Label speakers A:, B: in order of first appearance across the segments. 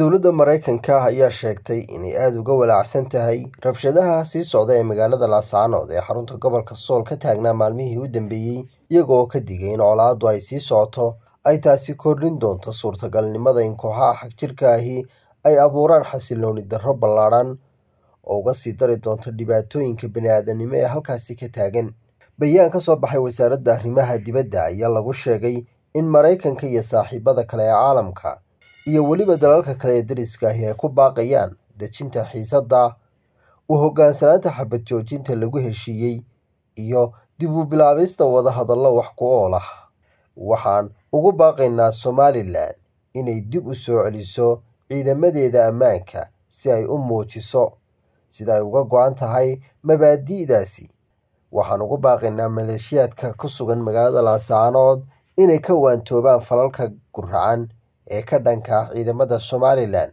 A: dowladda maraykanka ayaa sheegtay inay aada uga walaacsan tahay rabshadaha sii socda ee magaalada Laascaanood ee xarunta gobolka Sool ka taagnaa maalmihii u dambeeyey iyagoo ka digay in colaaddu ay sii socoto ay taasi kordhin doonto suurtagalnimada in kooxaha xagjirka ahi ay abuuraan xasilooni darro ballaadhan oo uga sii dari doonta dhibaatooyinka bini'aadanimo ee halkaasi ka taagan bayaan ka soo baxay wasaaradda arrimaha dibadda ayaa lagu sheegay in maraykanka iyo saaxiibada kale ee caalamka iyo weliba dalalka kale ee dariska ahi ay ku baaqayaan dejinta xiisadda u hoggaansanaanta xabad joojinta lagu heshiiyey iyo dib u bilaabista wadahadallo wax ku ool ah waxaan ugu baaqaynaa somalilan inay dib u soo celiso ciidamadeeda ammaanka si ay u muujiso sida ay uga go-an tahay mabaadi'daasi waxaan ugu baaqaynaa maleeshiyaadka ku sugan magaalada laascaanood inay ka waantoobaan falalka guracan ee ka dhanka ciidamada somalilan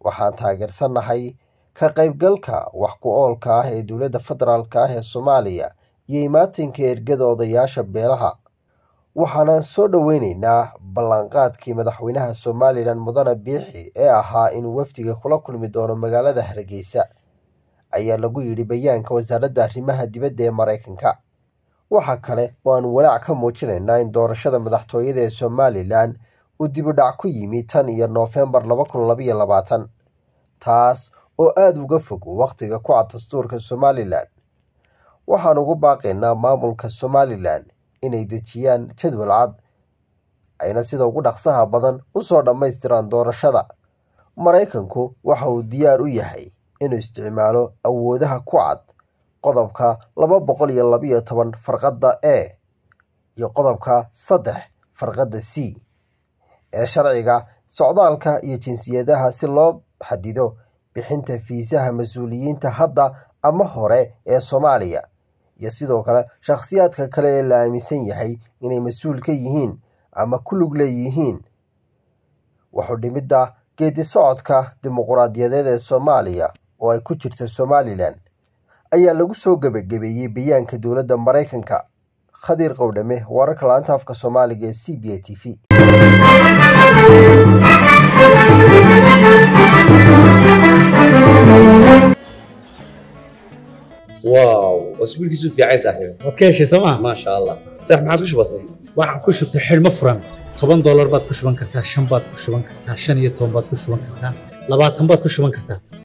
A: waxaan taageersannahay ka qaybgalka wax ku oolka ah ee dowladda federaalk ah ee soomaaliya iyo imaatinka ergada odayaasha beelaha waxaanan soo dhoweyneynaa ballanqaadkii madaxweynaha somalilan mudane biixi ee ahaa inuu wafdiga kula kulmi doono magaalada hargeysa ayaa lagu yidhi bayaanka wasaaradda arrimaha dibadda ee maraykanka waxaa kale oo aanu walaac ka muujinaynaa in doorashada madaxtooyada ee somalilan uu dibudhac ku yimi tan iyo noofembar taas oo aada uga fog waqtiga ku cad dastuurka somalilan waxaan ugu baaqaynaa maamulka somalilan inay dejiyaan jadwal cad ayna sida ugu dhaqsaha badan u soo dhammaystiraan doorashada maraykanku waxa uu diyaar u yahay inuu isticmaalo awoodaha ku cad qodobka laba boqol iyo labaiyo toban farqadda e iyo qodobka saddex farqadda c ee sharciga socdaalka iyo jinsiyadaha si loo xadido bixinta fiisaha mas-uuliyiinta hadda ama hore ee soomaaliya iyo sidoo kale shakhsiyaadka kale ee la aaminsan yahay inay mas-uul ka yihiin ama ku lug leeyihiin waxu dhimidda geedi socodka dimuquraadiyadeed ee soomaaliya oo ay ku jirto somalilan ayaa lagu soo gebagabeeyey bayaanka dowladda maraykanka khadiir qowdhame wararka laanta afka soomaaliga ee c b a t v واو اسبوعك سوف يا عيسى حبيبي ما تكيش سما ما شاء الله صح ما عاد كش بسيط waxaan ku shubtay xirmo furan toban doolar baad ku shuban kartaa shan baad ku shuban kartaa shan iyo toban baad ku shuban kartaa labaatan baad ku shuban kartaa